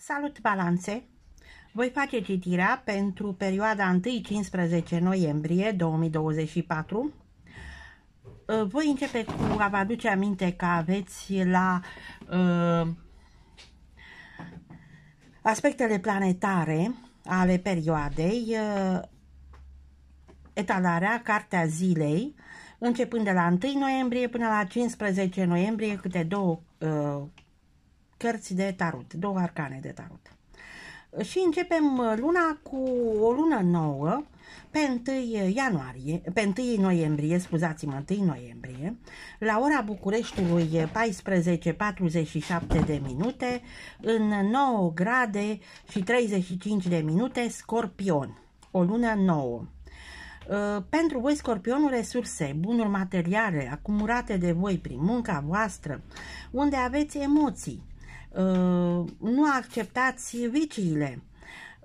Salut balanțe! Voi face citirea pentru perioada 1-15 noiembrie 2024. Uh, voi începe cu a vă aduce aminte că aveți la uh, aspectele planetare ale perioadei uh, etalarea Cartea Zilei începând de la 1 noiembrie până la 15 noiembrie câte două uh, cărți de tarot, două arcane de tarot. Și începem uh, luna cu o lună nouă, pe 1 ianuarie, pe 1 noiembrie, scuzați-mă, 1 noiembrie, la ora Bucureștiului 14.47 de minute, în 9 grade și 35 de minute, Scorpion, o lună nouă. Uh, pentru voi, Scorpionul, resurse, bunuri materiale acumulate de voi prin munca voastră, unde aveți emoții, Uh, nu acceptați viciile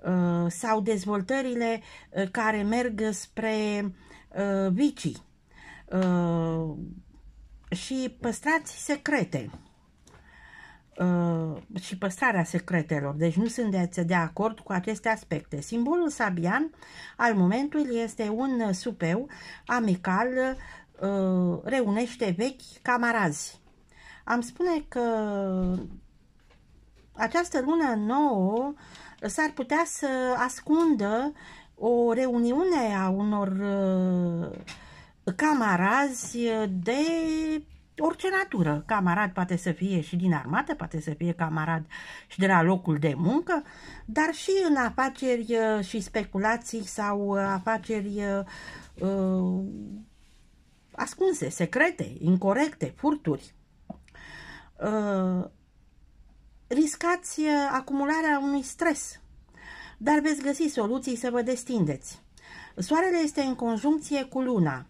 uh, sau dezvoltările uh, care merg spre vicii și păstrați secrete și păstrarea secretelor. Deci nu sunteți de acord cu aceste aspecte. Simbolul sabian al momentului este un supeu amical reunește vechi camarazi. Am spune că această lună nouă s-ar putea să ascundă o reuniune a unor uh, camarazi de orice natură. Camarad poate să fie și din armată, poate să fie camarad și de la locul de muncă, dar și în afaceri uh, și speculații sau uh, afaceri ascunse, secrete, incorrecte, furturi riscați eh, acumularea unui stres, dar veți găsi soluții să vă destindeți. Soarele este în conjuncție cu luna.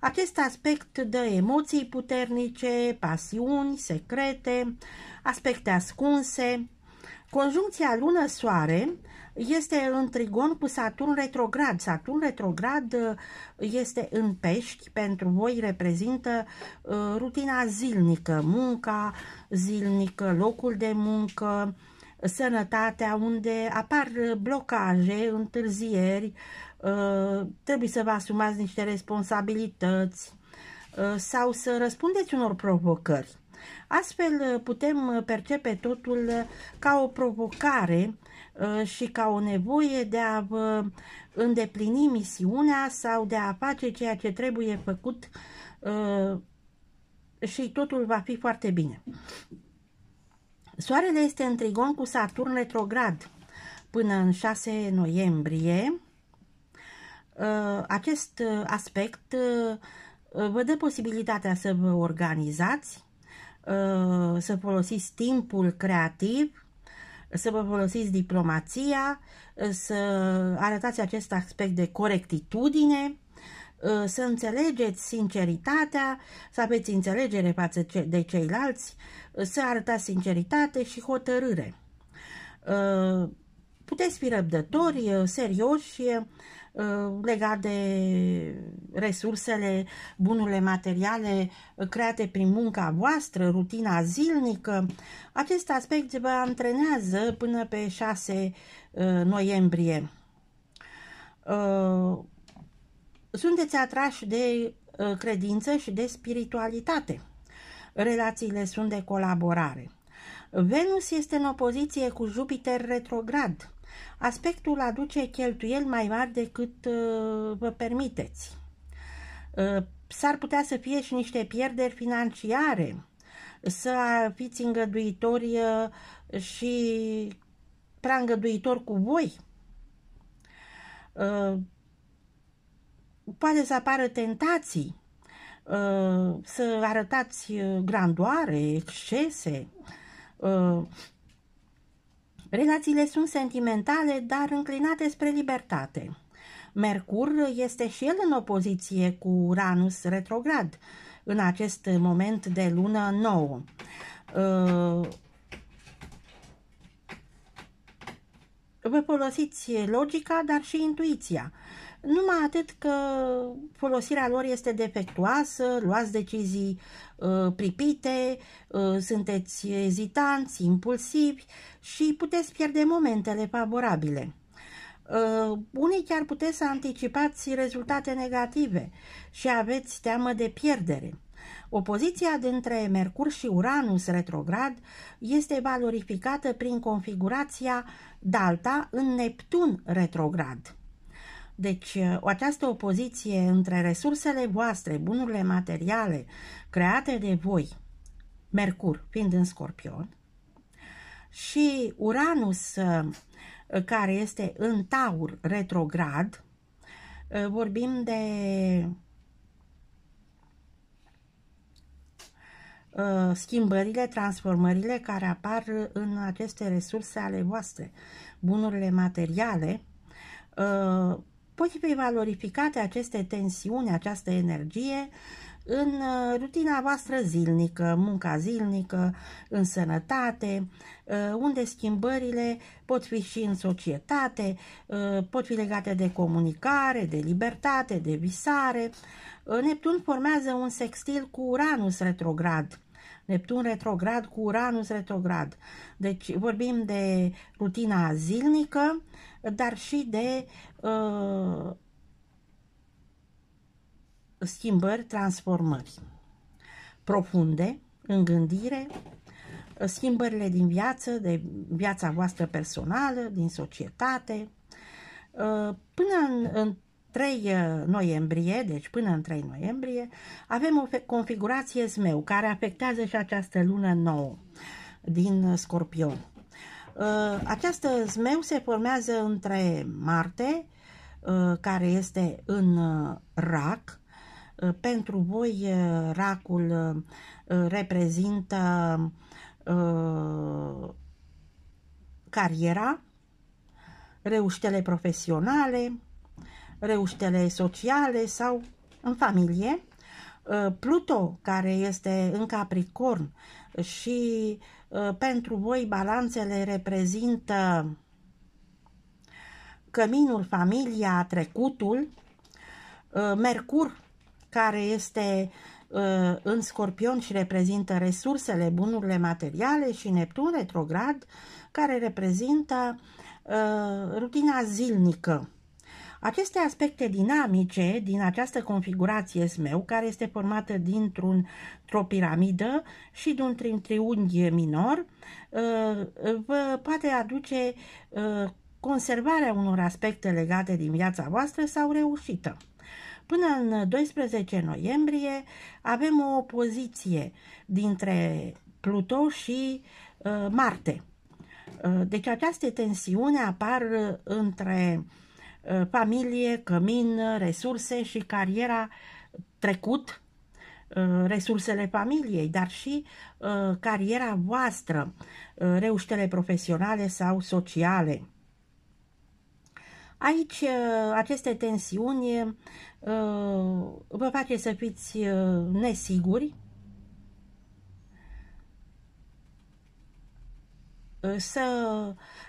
Acest aspect dă emoții puternice, pasiuni, secrete, aspecte ascunse. Conjuncția lună-soare este în trigon cu Saturn retrograd. Saturn retrograd uh, este în pești, pentru voi reprezintă uh, rutina zilnică, munca zilnică, locul de muncă, sănătatea, unde apar uh, blocaje, întârzieri, trebuie să vă asumați niște responsabilități sau să răspundeți unor provocări. Astfel uh, putem uh, percepe totul uh, ca o provocare și ca o nevoie de a vă îndeplini misiunea sau de a face ceea ce trebuie făcut și totul va fi foarte bine. Soarele este în trigon cu Saturn retrograd până în 6 noiembrie. Acest aspect vă dă posibilitatea să vă organizați, Uh, să folosiți timpul creativ, să vă folosiți diplomația, uh, să arătați acest aspect de corectitudine, uh, să înțelegeți sinceritatea, să aveți înțelegere față de ceilalți, să arătați sinceritate și hotărâre. Puteți fi răbdători, serioși, Uh, legat de resursele, bunurile materiale uh, create prin munca voastră, rutina zilnică. Acest aspect vă antrenează până pe 6 uh, noiembrie. Sunteți atrași de credință și de spiritualitate. Relațiile sunt de colaborare. Venus este în opoziție cu Jupiter retrograd Aspectul aduce cheltuieli mai mari decât uh, vă permiteți. Uh, s-ar putea să fie și niște pierderi financiare, să fiți îngăduitori uh, și prea îngăduitori cu voi. Uh, poate să apară tentații, uh, să arătați grandoare, excese, Relațiile sunt sentimentale, dar înclinate spre libertate. Mercur este și el în opoziție cu Uranus retrograd în acest moment de lună nouă. Vă folosiți logica, dar și intuiția numai atât că folosirea lor este defectuoasă, luați decizii uh, pripite, uh, sunteți ezitanți, impulsivi și puteți pierde momentele favorabile. Uh, unii chiar puteți să anticipați rezultate negative și aveți teamă de pierdere. Opoziția dintre Mercur și Uranus retrograd este valorificată prin configurația Dalta în Neptun retrograd. Deci, uh, această opoziție între resursele voastre, bunurile materiale create de voi, Mercur fiind în Scorpion, și Uranus, uh, care este în Taur retrograd, uh, vorbim de schimbările, transformările care apar în aceste resurse ale voastre, bunurile materiale, Poți fi valorificate aceste tensiuni, această energie în uh, rutina voastră zilnică, munca zilnică, în sănătate, uh, unde schimbările pot fi și în societate, uh, pot fi legate de comunicare, de libertate, de visare. Neptun formează un sextil cu Uranus retrograd, Neptun retrograd cu Uranus retrograd. Deci vorbim de rutina zilnică, dar și de uh, schimbări, transformări profunde în gândire, schimbările din viață, de viața voastră personală, din societate, uh, până în, în 3 uh, noiembrie, deci până în 3 noiembrie, avem o configurație SMEU care afectează și această lună nouă din Scorpion. Uh, această SMEU se formează între Marte, uh, care este în RAC, pentru voi RAC-ul reprezintă cariera, reușitele profesionale, reuștele sociale sau în familie. Uh, Pluto, care este în Capricorn și uh, pentru voi balanțele reprezintă căminul, familia, trecutul, uh, Mercur, care este în Scorpion și reprezintă resursele, bunurile materiale și Neptun retrograd, care reprezintă rutina zilnică. Aceste aspecte dinamice din această configurație SMEU, care este formată dintr-o piramidă și dintr-un triunghi minor, uh, uh, vă poate aduce uh, conservarea unor aspecte legate din viața voastră sau reușită. Până în 12 noiembrie avem o opoziție dintre Pluto și Marte. Deci această tensiune apar între uh, Ă, familie, cămin, resurse și cariera trecut, ă, resursele familiei, dar și ă, cariera voastră, reuștele profesionale sau sociale. Aici, aceste tensiuni vă face să fiți nesiguri, Uh, să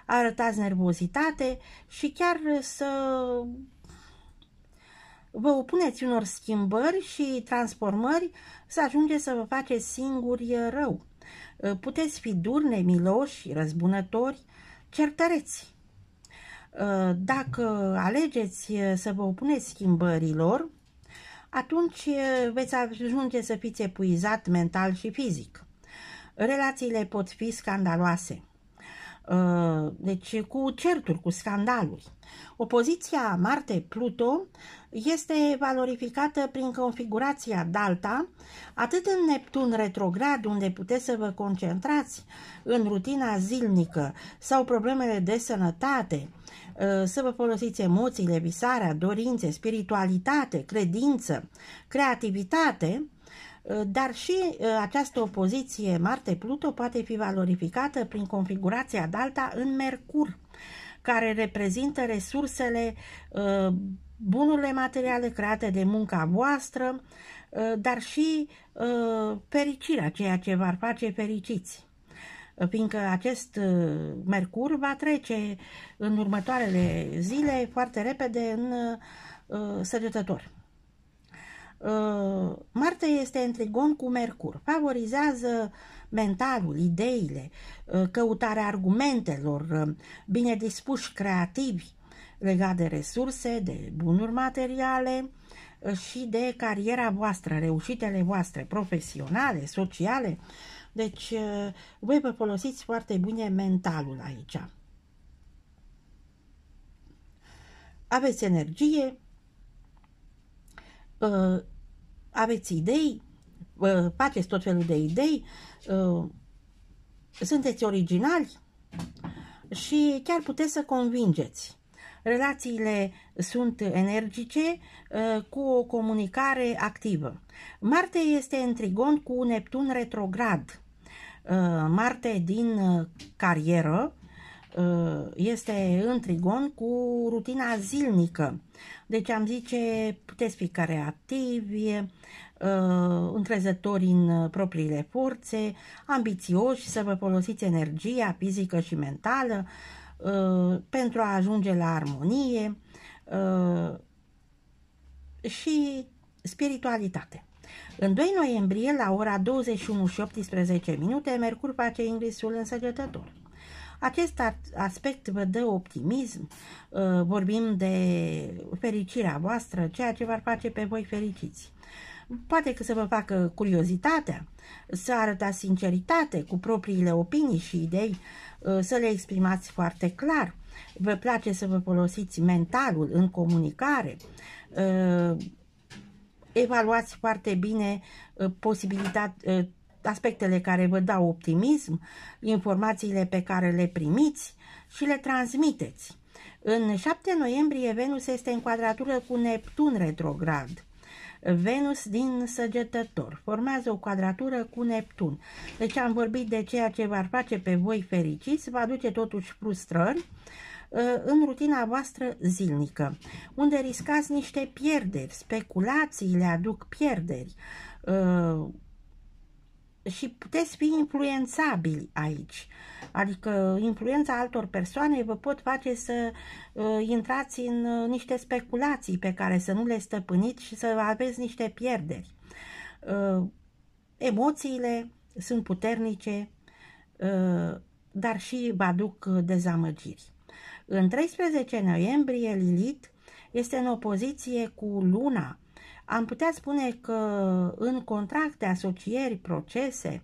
arătați nervozitate și chiar să vă opuneți unor schimbări și transformări să ajungeți să vă faceți singuri rău. Uh, puteți fi dur, nemiloși, răzbunători, certăreți. Uh, dacă alegeți să vă opuneți schimbărilor, atunci veți ajunge să fiți epuizat mental și fizic. Relațiile pot fi scandaloase. Uh, deci cu certuri, cu scandaluri. Opoziția Marte-Pluto este valorificată prin configurația Delta, atât în Neptun retrograd, unde puteți să vă concentrați în rutina zilnică sau problemele de sănătate, uh, să vă folosiți emoțiile, visarea, dorințe, spiritualitate, credință, creativitate, Eh, dar și eh, această opoziție Marte-Pluto poate fi valorificată prin configurația Delta în Mercur, care reprezintă resursele, eh, bunurile materiale create de munca voastră, dar și fericirea, ceea ce v-ar face fericiți fiindcă acest Mercur va trece în următoarele zile foarte repede în săgetător. Uh, Marte este în trigon cu Mercur, favorizează mentalul, ideile, uh, căutarea argumentelor, uh, bine dispuși, creativi, legat de resurse, de bunuri materiale și de cariera voastră, reușitele voastre profesionale, sociale. Deci, voi vă folosiți foarte bine mentalul aici. Aveți energie, Uh, aveți idei, uh, faceți tot felul de idei, uh, sunteți originali și chiar puteți să convingeți. Relațiile sunt energice, cu o comunicare activă. Marte este în trigon cu Neptun retrograd. Marte din carieră Uh, este în trigon cu rutina zilnică. Deci am zice, puteți fi creativi, uh, încrezători în uh, propriile forțe, ambițioși să vă folosiți energia fizică și mentală pentru a ajunge la armonie și spiritualitate. În 2 noiembrie, la ora 21 și 18 minute, Mercur face în însăgetător. Acest aspect vă dă optimism, uh, vorbim de fericirea voastră, ceea ce v-ar face pe voi fericiți. Poate că să vă facă curiozitatea, să arătați sinceritate cu propriile opinii și idei, uh, să le exprimați foarte clar. Vă place să vă folosiți mentalul în comunicare, uh, evaluați foarte bine posibilitatea aspectele care vă dau optimism, informațiile pe care le primiți și le transmiteți. În 7 noiembrie Venus este în quadratură cu Neptun retrograd. Venus din săgetător formează o quadratură cu Neptun. Deci am vorbit de ceea ce v-ar face pe voi fericiți, va aduce totuși frustrări ă, în rutina voastră zilnică, unde riscați niște pierderi, speculațiile aduc pierderi, ă, și puteți fi influențabili aici. Adică influența altor persoane vă pot face să uh, intrați în uh, niște speculații pe care să nu le stăpâniți și să aveți niște pierderi. Uh, emoțiile sunt puternice, uh, dar și vă aduc dezamăgiri. În 13 noiembrie, Lilith este în opoziție cu Luna, am putea spune că în contracte, asocieri, procese,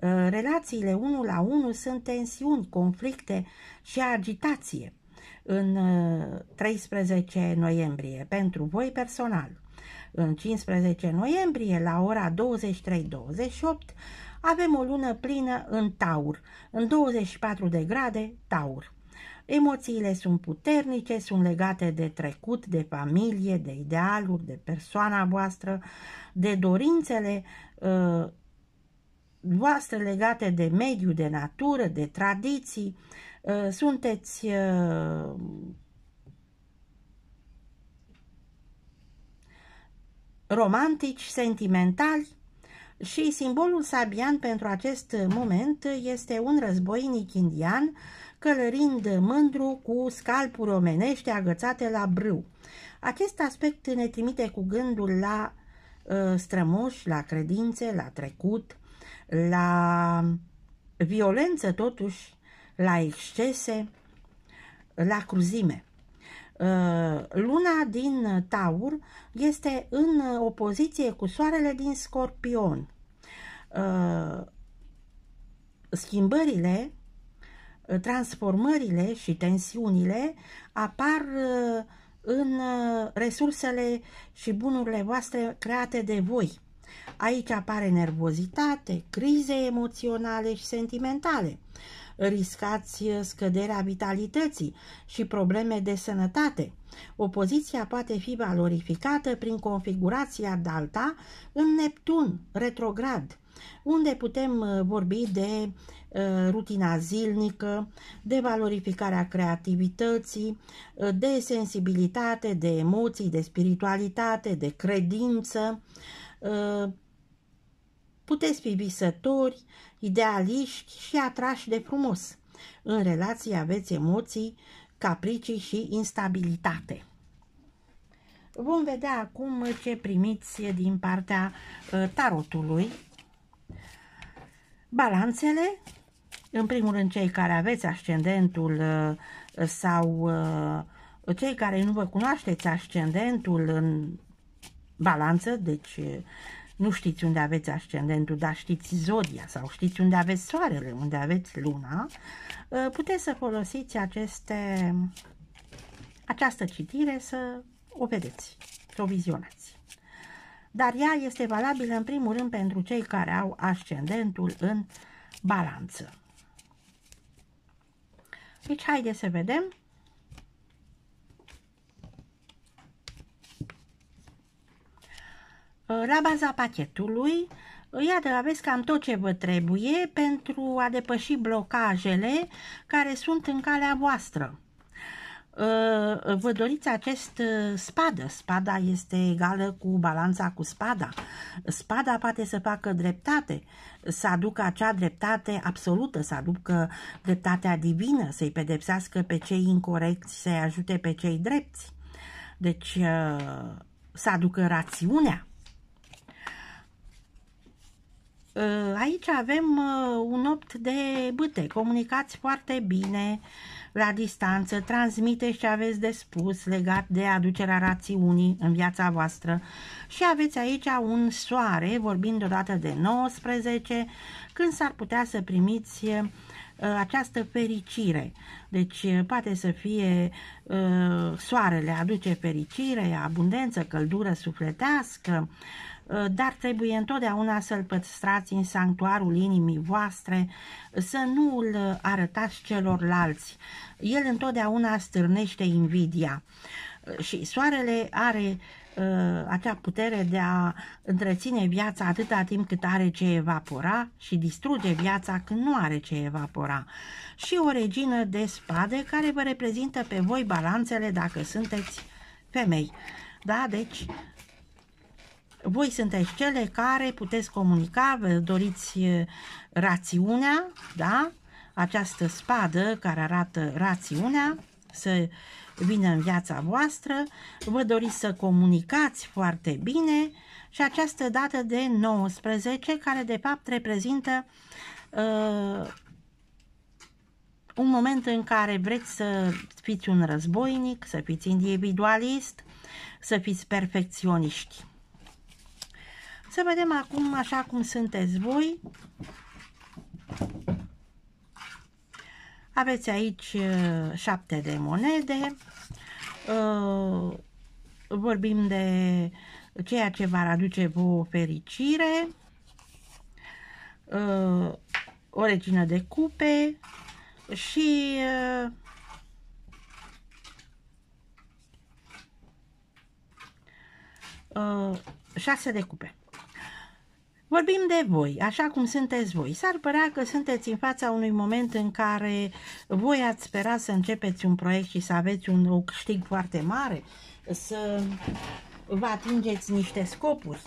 uh, relațiile unul la unul sunt tensiuni, conflicte și agitație în 13 uh, noiembrie pentru voi personal. În 15 noiembrie la ora 23.28 avem o lună plină în Taur, în 24 de grade Taur. Emoțiile sunt puternice, sunt legate de trecut, de familie, de idealuri, de persoana voastră, de dorințele uh, voastre legate de mediu, de natură, de tradiții. Uh, sunteți uh, romantici, sentimentali și simbolul sabian pentru acest moment este un războinic indian călărind mândru cu scalpuri omenești agățate la brâu. Acest aspect ne trimite cu gândul la uh, strămoși, la credințe, la trecut, la violență totuși, la excese, la cruzime. Ă, luna din Taur este în opoziție cu Soarele din Scorpion. Ă, schimbările transformările și tensiunile apar uh, în uh, resursele și bunurile voastre create de voi. Aici apare nervozitate, crize emoționale și sentimentale. Riscați uh, scăderea vitalității și probleme de sănătate. Opoziția poate fi valorificată prin configurația dalta în Neptun, retrograd, unde putem vorbi de Uh, rutina zilnică, de valorificarea creativității, uh, de sensibilitate, de emoții, de spiritualitate, de credință. Uh, puteți fi visători, idealiști și atrași de frumos. În relații aveți emoții, capricii și instabilitate. Vom vedea acum ce primiți din partea tarotului. Balanțele în primul rând, cei care aveți ascendentul uh, sau uh, cei care nu vă cunoașteți ascendentul în balanță, deci uh, nu știți unde aveți ascendentul, dar știți zodia sau știți unde aveți soarele, unde aveți luna, puteți să folosiți aceste, această citire să o vedeți, să o vizionați. Dar ea este valabilă în primul rând pentru cei care au ascendentul în balanță. Deci, haide să vedem. Uh, la baza pachetului, iată, aveți cam tot ce vă trebuie pentru a depăși blocajele care sunt în calea voastră. Ă, vă doriți acest ă, spadă. Spada este egală cu balanța cu spada. Spada poate să facă dreptate, să aducă acea dreptate absolută, să aducă dreptatea divină, să-i pedepsească pe cei incorrecți, să-i ajute pe cei drepți. Deci ă, să aducă rațiunea. Aici avem un opt de bâte, comunicați foarte bine, la distanță, transmiteți ce aveți de spus legat de aducerea rațiunii în viața voastră și aveți aici un soare, vorbind odată de 19, când s-ar putea să primiți Uh, această fericire. Deci uh, poate să fie uh, soarele aduce fericire, abundență, căldură sufletească, dar trebuie întotdeauna să-l păstrați în sanctuarul inimii voastre, să nu îl arătați celorlalți. El întotdeauna stârnește invidia și soarele are uh, Uh, acea putere de a întreține viața atâta timp cât are ce evapora și distruge viața când nu are ce evapora. Și o regină de spade care vă reprezintă pe voi balanțele dacă sunteți femei. Da, deci voi sunteți cele care puteți comunica, vă doriți uh, rațiunea, da? Această spadă care arată rațiunea, să vină în viața voastră, vă doriți să comunicați foarte bine și această dată de 19, care de fapt reprezintă uh, un moment în care vreți să fiți un războinic, să fiți individualist, să fiți perfecționiști. Să vedem acum așa cum sunteți voi. Aveți aici uh, șapte de monede, uh, vorbim de ceea ce va aduce vouă fericire, uh, o regină de cupe și șase de cupe. Vorbim de voi, așa cum sunteți voi. S-ar părea că sunteți în fața unui moment în care voi ați spera să începeți un proiect și să aveți un câștig foarte mare, să vă atingeți niște scopuri,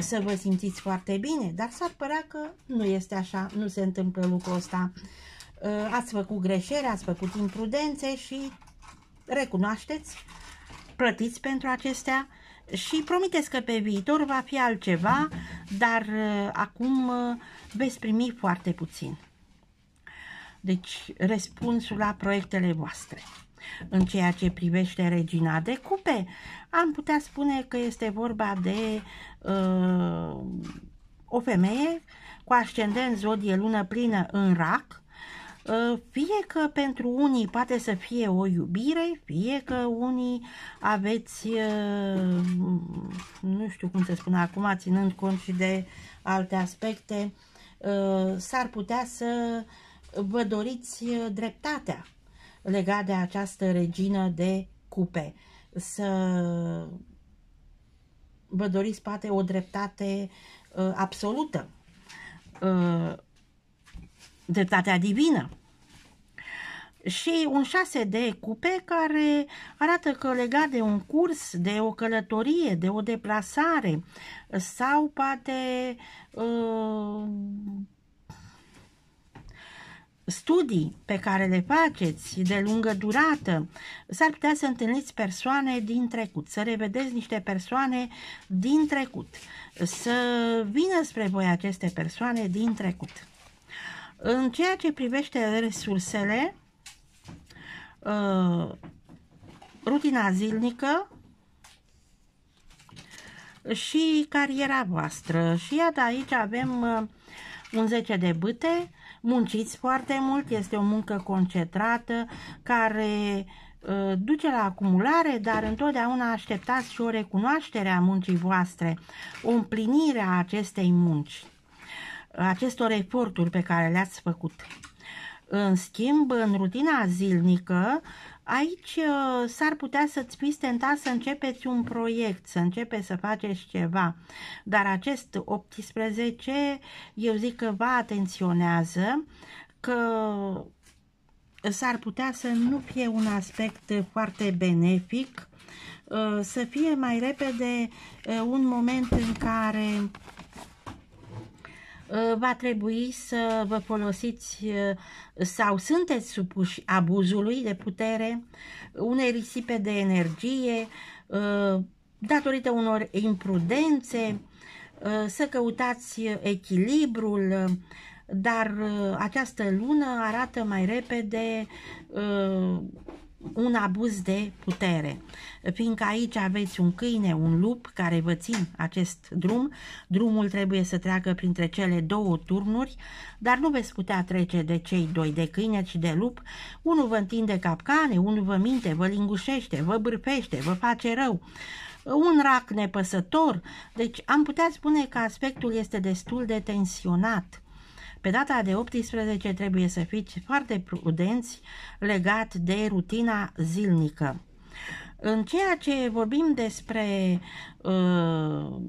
să vă simțiți foarte bine, dar s-ar părea că nu este așa, nu se întâmplă lucrul ăsta. Uh, ați făcut greșeli, ați făcut imprudențe și recunoașteți, plătiți pentru acestea, și promiteți că pe viitor va fi altceva, dar uh, acum uh, veți primi foarte puțin. Deci, răspunsul la proiectele voastre. În ceea ce privește regina de cupe, am putea spune că este vorba de uh, o femeie cu ascendent zodie lună plină în rac, Ă, fie că pentru unii poate să fie o iubire, fie că unii aveți, ă, nu știu cum să spun acum, ținând cont și de alte aspecte, ă, s-ar putea să vă doriți dreptatea legat de această regină de cupe. Să vă doriți poate o dreptate absolută dreptatea divină. Și un șase de cupe care arată că legat de un curs, de o călătorie, de o deplasare sau poate uh, studii pe care le faceți de lungă durată, s-ar putea să întâlniți persoane din trecut, să revedeți niște persoane din trecut, să vină spre voi aceste persoane din trecut. În ceea ce privește resursele, uh, rutina zilnică și cariera voastră. Și iată aici avem uh, un 10 de bâte, munciți foarte mult, este o muncă concentrată care uh, duce la acumulare, dar întotdeauna așteptați și o recunoaștere a muncii voastre, o împlinire a acestei munci acestor eforturi pe care le-ați făcut. În schimb, în rutina zilnică, aici uh, s-ar putea să-ți fiți tentat să începeți un proiect, să începeți să faceți ceva. Dar acest 18, eu zic că vă atenționează că s-ar putea să nu fie un aspect foarte benefic, uh, să fie mai repede uh, un moment în care Eh, va trebui să vă folosiți eh, sau sunteți supuși abuzului de putere, unei risipe de energie, eh, datorită unor imprudențe, să căutați echilibrul, dar această lună arată mai repede un abuz de putere, fiindcă aici aveți un câine, un lup care vă țin acest drum, drumul trebuie să treacă printre cele două turnuri, dar nu veți putea trece de cei doi, de câine și de lup, unul vă întinde capcane, unul vă minte, vă lingușește, vă bârfește, vă face rău, un rac nepăsător, deci am putea spune că aspectul este destul de tensionat. Pe data de 18 trebuie să fiți foarte prudenți legat de rutina zilnică. În ceea ce vorbim despre uh,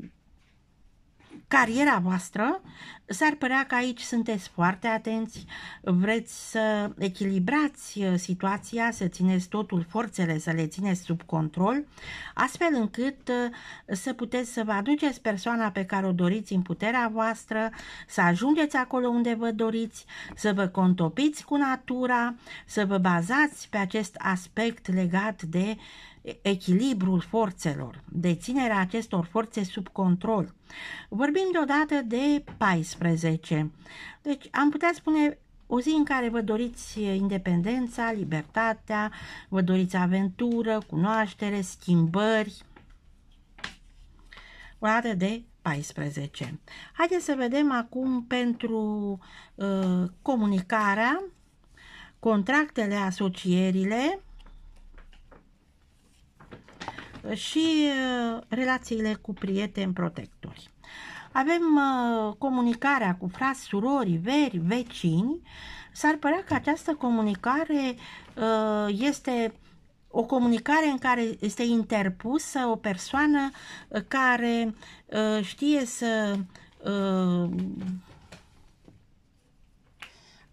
cariera voastră, s-ar părea că aici sunteți foarte atenți, vreți să echilibrați uh, situația, să țineți totul, forțele să le țineți sub control, astfel încât uh, să puteți să vă aduceți persoana pe care o doriți în puterea voastră, să ajungeți acolo unde vă doriți, să vă contopiți cu natura, să vă bazați pe acest aspect legat de uh, echilibrul forțelor, deținerea acestor forțe sub control. Vorbim deodată de 14. Deci am putea spune o zi în care vă doriți independența, libertatea, vă doriți aventură, cunoaștere, schimbări. O dată de 14. Haideți să vedem acum pentru uh, comunicarea, contractele, asocierile, și uh, relațiile cu prieteni protectori. Avem uh, comunicarea cu frați, surori, veri, vecini. S-ar părea că această comunicare uh, este o comunicare în care este interpusă o persoană care știe să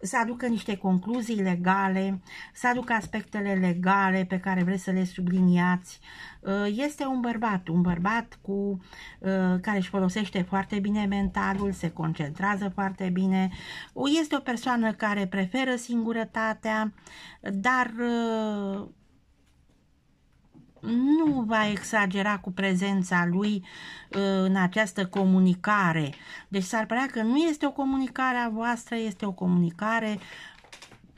să aducă niște concluzii legale, să aducă aspectele legale pe care vreți să le subliniați. Uh, este un bărbat, un bărbat cu, uh, care își folosește foarte bine mentalul, se concentrează foarte bine, este o persoană care preferă singurătatea, dar uh, nu va exagera cu prezența lui uh, în această comunicare. Deci s-ar părea că nu este o comunicare a voastră, este o comunicare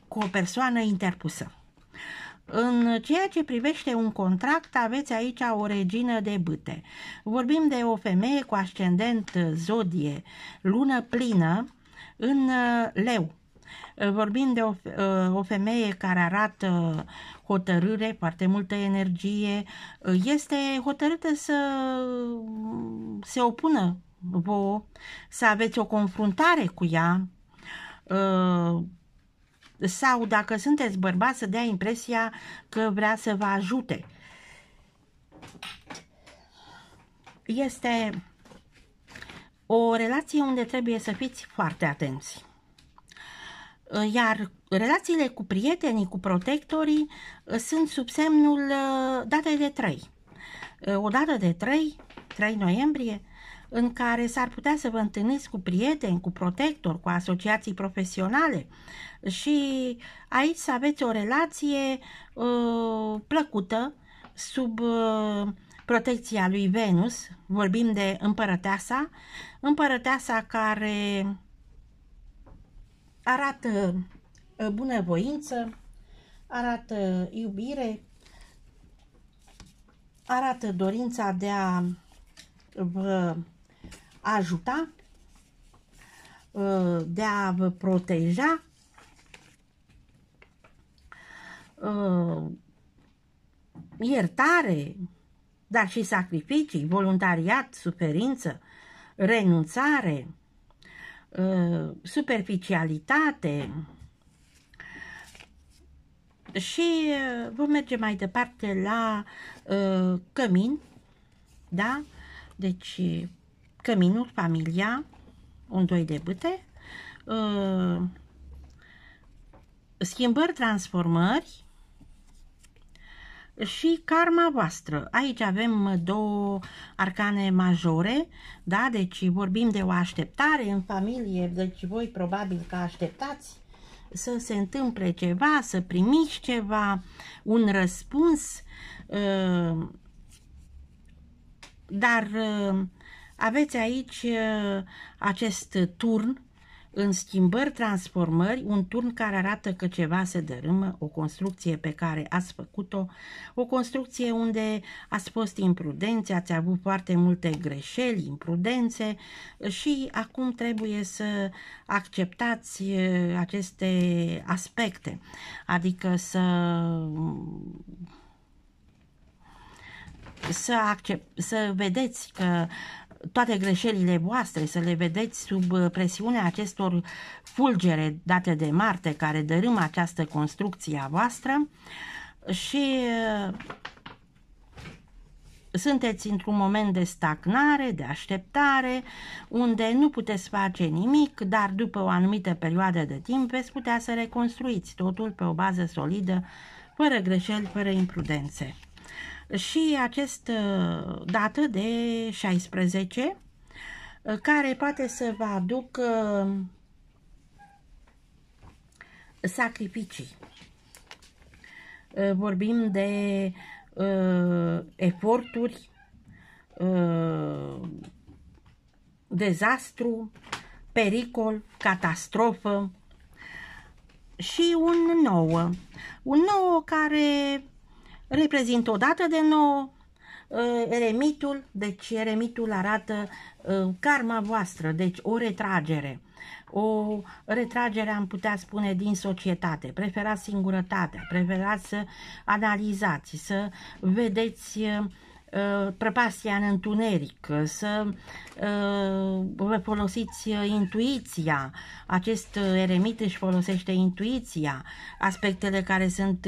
cu o persoană interpusă. În ceea ce privește un contract, aveți aici o regină de bâte. Vorbim de o femeie cu ascendent zodie, lună plină, în uh, leu. Eh, vorbim de o, eh, o femeie care arată hotărâre, foarte multă energie, eh, este hotărâtă să mm, se opună vouă, să aveți o confruntare cu ea, sau dacă sunteți bărbați să dea impresia că vrea să vă ajute. Este o relație unde trebuie să fiți foarte atenți. Uh, iar relațiile cu prietenii, cu protectorii uh, sunt sub semnul uh, datei de 3. O dată de 3, 3 noiembrie, în care s-ar putea să vă întâlniți cu prieteni, cu protector, cu asociații profesionale și aici să aveți o relație uh, plăcută sub uh, protecția lui Venus, vorbim de împărăteasa, împărăteasa care arată uh, bunăvoință, arată iubire, arată dorința de a vă ajuta, uh, de a vă proteja, uh, iertare, dar și sacrificii, voluntariat, suferință, renunțare, Uh, superficialitate și uh, vom merge mai departe la uh, cămin, da? Deci căminul, familia, un doi de bâte, uh, schimbări, transformări, și karma voastră. Aici avem uh, două arcane majore, da? Deci vorbim de o așteptare în familie, deci voi probabil că așteptați să se întâmple ceva, să primiți ceva, un răspuns, uh, dar uh, aveți aici acest turn în schimbări, transformări, un turn care arată că ceva se dărâmă, o construcție pe care ați făcut-o, o construcție unde ați fost imprudenți, ați avut foarte multe greșeli, imprudențe și acum trebuie să acceptați uh, aceste aspecte, adică să să, accept, să vedeți că toate greșelile voastre, să le vedeți sub uh, presiunea acestor fulgere date de Marte care dărâm această construcție a voastră și uh, sunteți într-un moment de stagnare, de așteptare, unde nu puteți face nimic, dar după o anumită perioadă de timp veți putea să reconstruiți totul pe o bază solidă, fără greșeli, fără imprudențe și acest uh, dată de 16 uh, care poate să vă aduc uh, sacrificii. Vorbim de eforturi, dezastru, pericol, catastrofă și un nouă. Un nouă care reprezintă o dată de nouă uh, eremitul, deci eremitul arată uh, karma voastră, deci o retragere. O retragere, am putea spune, din societate. Preferați singurătatea, preferați să analizați, să vedeți uh, Uh, prăpastia în întuneric, să uh, vă folosiți uh, intuiția. Acest eremit își folosește intuiția, aspectele care sunt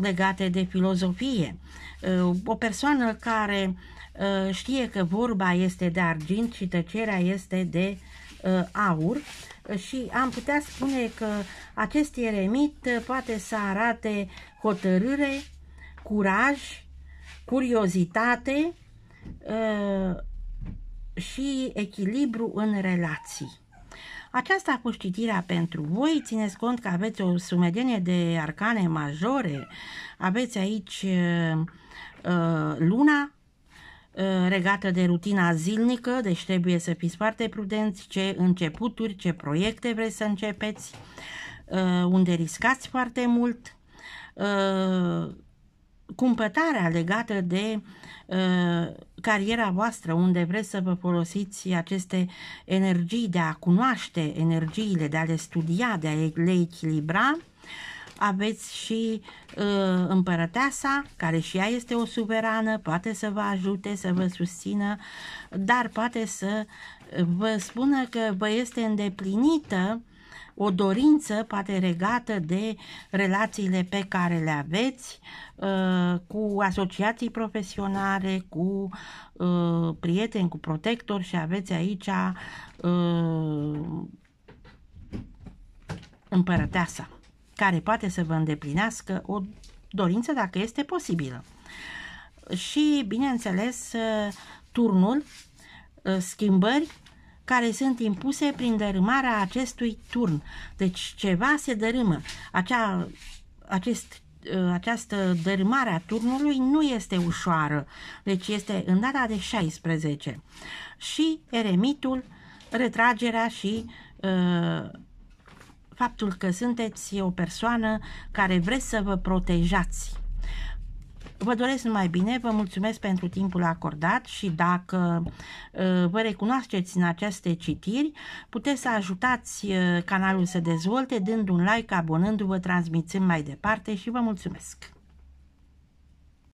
legate de filozofie. O persoană care știe că vorba este de argint și tăcerea este de aur și am putea spune că acest eremit poate să arate hotărâre, curaj, curiozitate uh, și echilibru în relații. Aceasta cu citirea pentru voi, țineți cont că aveți o sumedenie de arcane majore, aveți aici uh, uh, luna, regată de rutina zilnică, deci trebuie să fiți foarte prudenți ce începuturi, ce proiecte vreți să începeți, unde riscați foarte mult, cumpătarea legată de uh, cariera voastră, unde vreți să vă folosiți aceste energii de a cunoaște energiile, de a le studia, de a le echilibra, aveți și uh, împărăteasa, care și ea este o suverană, poate să vă ajute, să vă susțină, dar poate să uh, vă spună că vă este îndeplinită o dorință poate regată de relațiile pe care le aveți uh, cu asociații profesionale, cu uh, prieteni, cu protectori și aveți aici uh, împărăteasa care poate să vă îndeplinească o dorință dacă este posibilă. Și, bineînțeles, turnul schimbări care sunt impuse prin dărâmarea acestui turn. Deci ceva se dărâmă. Acea, acest ă, această dărâmare a turnului nu este ușoară, deci este în data de 16. Și eremitul, retragerea și uh, faptul că sunteți o persoană care vreți să vă protejați Vă doresc numai bine, vă mulțumesc pentru timpul acordat și dacă uh, vă recunoașteți în aceste citiri, puteți să ajutați uh, canalul să dezvolte dând un like, abonându-vă, transmițând mai departe și vă mulțumesc!